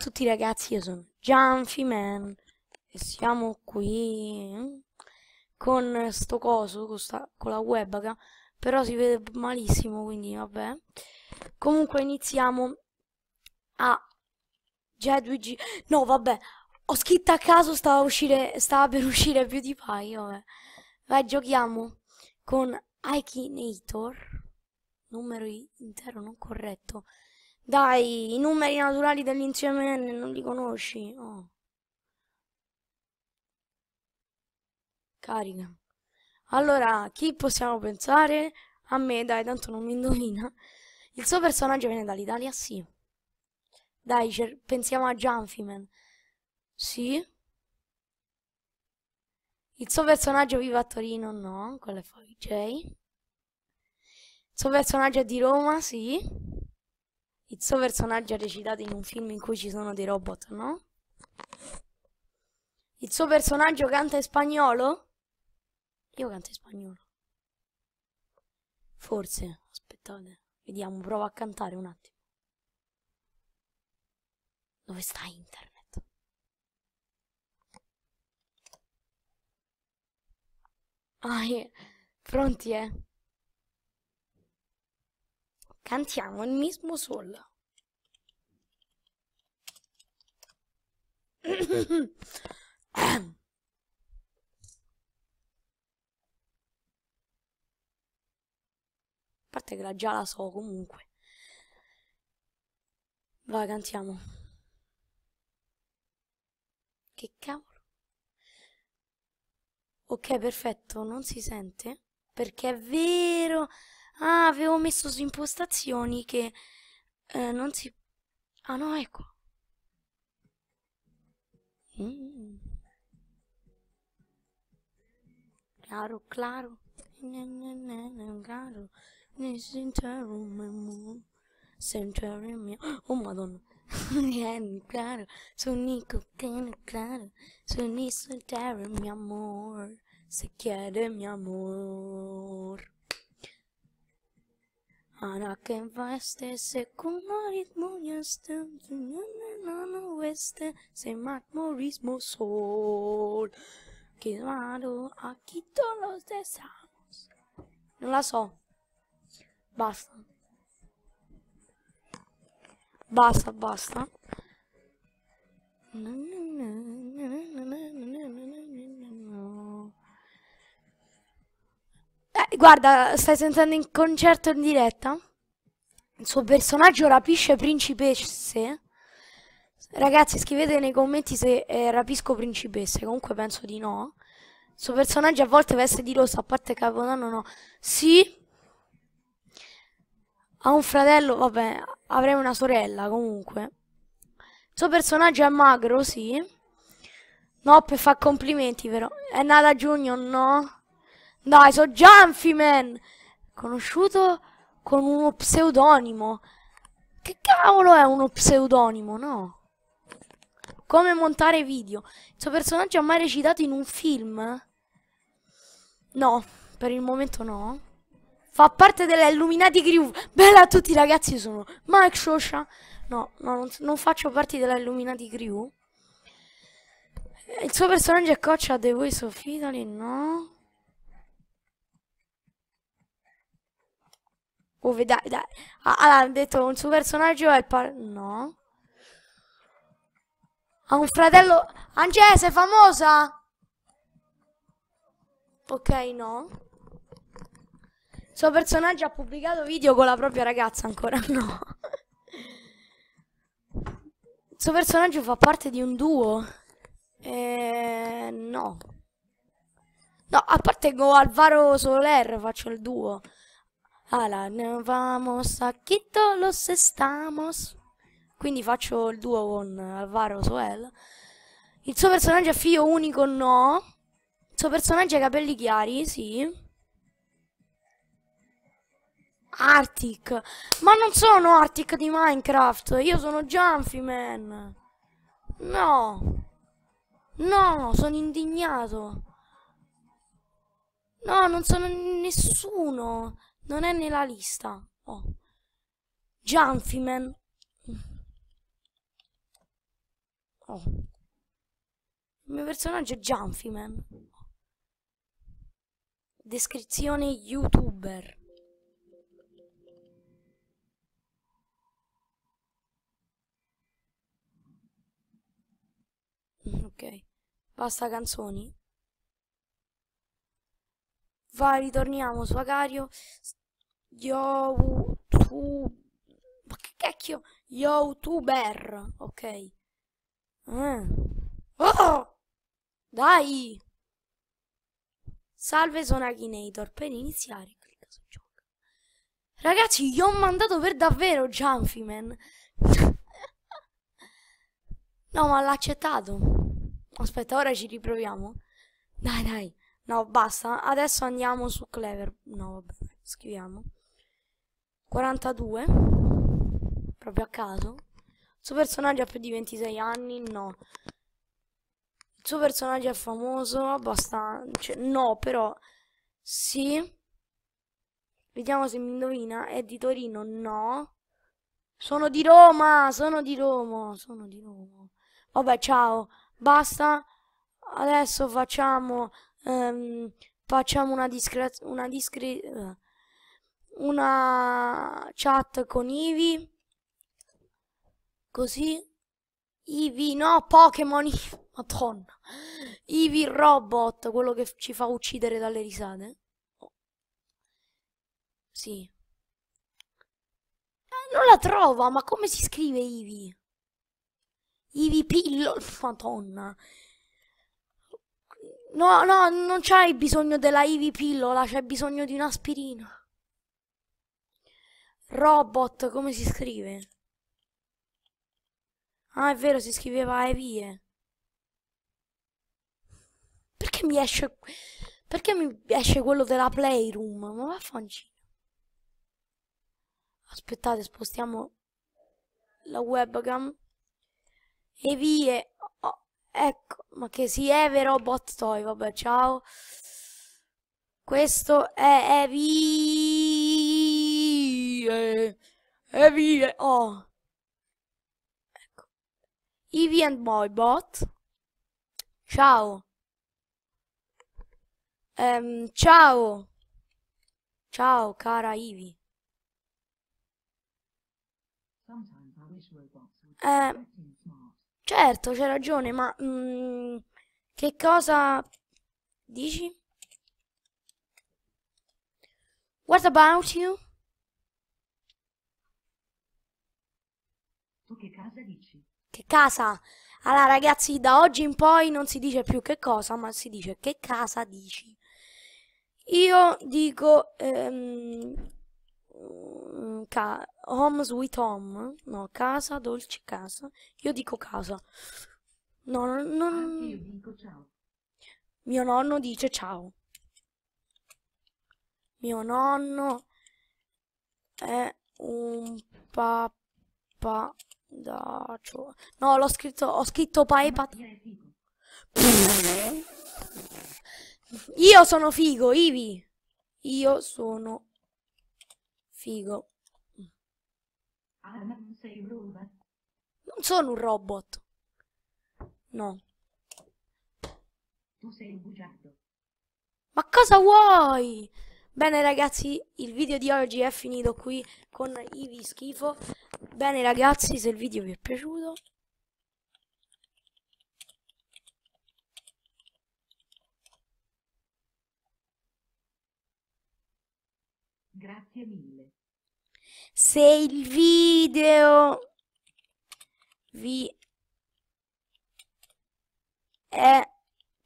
a tutti ragazzi, io sono Janfiman e siamo qui mm, con sto coso, con, sta, con la webcam, però si vede malissimo, quindi vabbè. Comunque iniziamo a Jedwigi. No, vabbè, ho scritto a caso, stava, uscire, stava per uscire più PewDiePie, vabbè. Vai, giochiamo con Aikinator, numero intero non corretto, dai, i numeri naturali dell'insieme n non li conosci? Oh. Carica. Allora, a chi possiamo pensare? A me, dai, tanto non mi indovina. Il suo personaggio viene dall'Italia? Sì. Dai, pensiamo a Jumpyman. Sì. Il suo personaggio vive a Torino? No, quello è Fabi J. Il suo personaggio è di Roma? Sì. Il suo personaggio ha recitato in un film in cui ci sono dei robot, no? Il suo personaggio canta in spagnolo? Io canto in spagnolo. Forse, aspettate, vediamo, provo a cantare un attimo. Dove sta internet? Ah, yeah. pronti eh? Cantiamo il mismo sol. A parte che la già la so comunque. Va, cantiamo. Che cavolo. Ok, perfetto, non si sente. Perché è vero... Ah, avevo messo su impostazioni che eh, non si... Ah no, ecco. Mm. Claro, claro. Claro. Sentare mio. Oh madonna. claro. Sono Nico, claro. Sono Nico, mio amor. Se chiede mio amor. ya kumarit en no oeste, se macmorismo sol. Quedado aquí todos los deseos. No la so. Basta. Basta, basta. No, no, no. Eh, guarda, stai sentendo in concerto in diretta? Il suo personaggio rapisce principesse? Ragazzi, scrivete nei commenti se eh, rapisco principesse, comunque penso di no. Il suo personaggio a volte veste di rosa, a parte Capodanno no. Sì. Ha un fratello, vabbè, avrei una sorella comunque. Il suo personaggio è magro, sì. No, per fa complimenti però. È nata a giugno, no? Dai, so Jumpyman! Conosciuto con uno pseudonimo. Che cavolo è uno pseudonimo, no? Come montare video. Il suo personaggio ha mai recitato in un film? No, per il momento no. Fa parte della Illuminati Crew. Bella a tutti ragazzi, io sono Mike Shosha. No, no non, non, faccio parte della Illuminati Crew. Il suo personaggio è coccia The Voice of Italy, no? Uve, oh, dai, dai. Ah, allora, ha detto un suo personaggio è il par... No. Ha un fratello... Angela, sei famosa? Ok, no. Il suo personaggio ha pubblicato video con la propria ragazza, ancora no. Il suo personaggio fa parte di un duo? Eh, no. No, a parte con Alvaro Soler faccio il duo. Alan, vamos, aquí todos estamos. Quindi faccio il duo con Alvaro Soel. Il suo personaggio è figlio unico? No. Il suo personaggio ha capelli chiari? Sì. Arctic. Ma non sono Arctic di Minecraft. Io sono Jumpy Man. No. No, sono indignato. No, non sono nessuno. Non è nella lista. Oh. Gianfiman. Oh. Il mio personaggio è Gianfiman. Descrizione youtuber. Ok. Basta canzoni. Va, ritorniamo su Agario. Yo, tu... Ma che cacchio? YouTuber, ok. Ah. Oh! Dai! Salve, sono Akinator. Per iniziare, clicca su gioco. Ragazzi, gli ho mandato per davvero Jumpyman. no, ma l'ha accettato. Aspetta, ora ci riproviamo. Dai, dai. No, basta. Adesso andiamo su Clever. No, vabbè, scriviamo. 42. Proprio a caso. Il suo personaggio ha più di 26 anni? No. Il suo personaggio è famoso? Abbastanza. Cioè, no, però... Sì. Vediamo se mi indovina. È di Torino? No. Sono di Roma! Sono di Roma! Sono di Roma. Vabbè, ciao. Basta. Adesso facciamo um, facciamo una, discre una, discre eh, una chat con Ivi. Così. Ivi, no, Pokémon Madonna. Ivi Robot, quello che ci fa uccidere dalle risate. Oh. Sì. Eh, non la trova, ma come si scrive Ivi? Ivi Pillo, madonna. No, no, non c'hai bisogno della Ivy pillola, c'hai bisogno di un'aspirina. Robot, come si scrive? Ah, è vero, si scriveva Evie. Perché mi esce... Perché mi esce quello della Playroom? Ma vaffanculo. Aspettate, spostiamo la webcam. Evie... Oh, Ecco, ma che si è vero bot toy, vabbè, ciao. Questo è Evi... Eh, Evi... Oh. Ecco. Eevee and Boy Bot. Ciao. Um, ciao. Ciao, cara Ivi. Eh, Certo, c'è ragione, ma mm, che cosa dici? What about you? Tu che casa dici? Che casa? Allora ragazzi, da oggi in poi non si dice più che cosa, ma si dice che casa dici. Io dico... Ehm, um, ca home sweet home, no, casa, dolce casa, io dico casa. No, non... non... Ah, io dico ciao. Mio nonno dice ciao. Mio nonno è un papadaccio. No, l'ho scritto, ho scritto paepat. Io sono figo, Ivi. Io sono figo. Non sono un robot. No. Tu sei un bugiardo. Ma cosa vuoi? Bene ragazzi, il video di oggi è finito qui con Ivi Schifo. Bene ragazzi, se il video vi è piaciuto... Grazie mille se il video vi è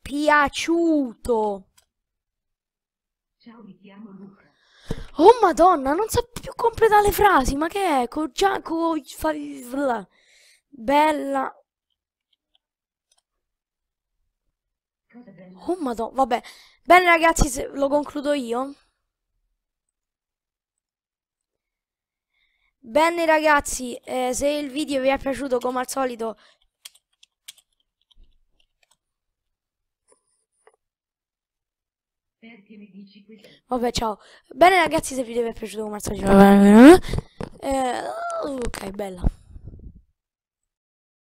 piaciuto. Ciao, mi chiamo Luca. Oh madonna, non so più completare le frasi, ma che è? Con Giacomo... Bella... Oh madonna, vabbè. Bene ragazzi, lo concludo io. Bene ragazzi, eh, se il video vi è piaciuto come al solito Vabbè ciao Bene ragazzi se il video vi è piaciuto come al solito eh, Ok bella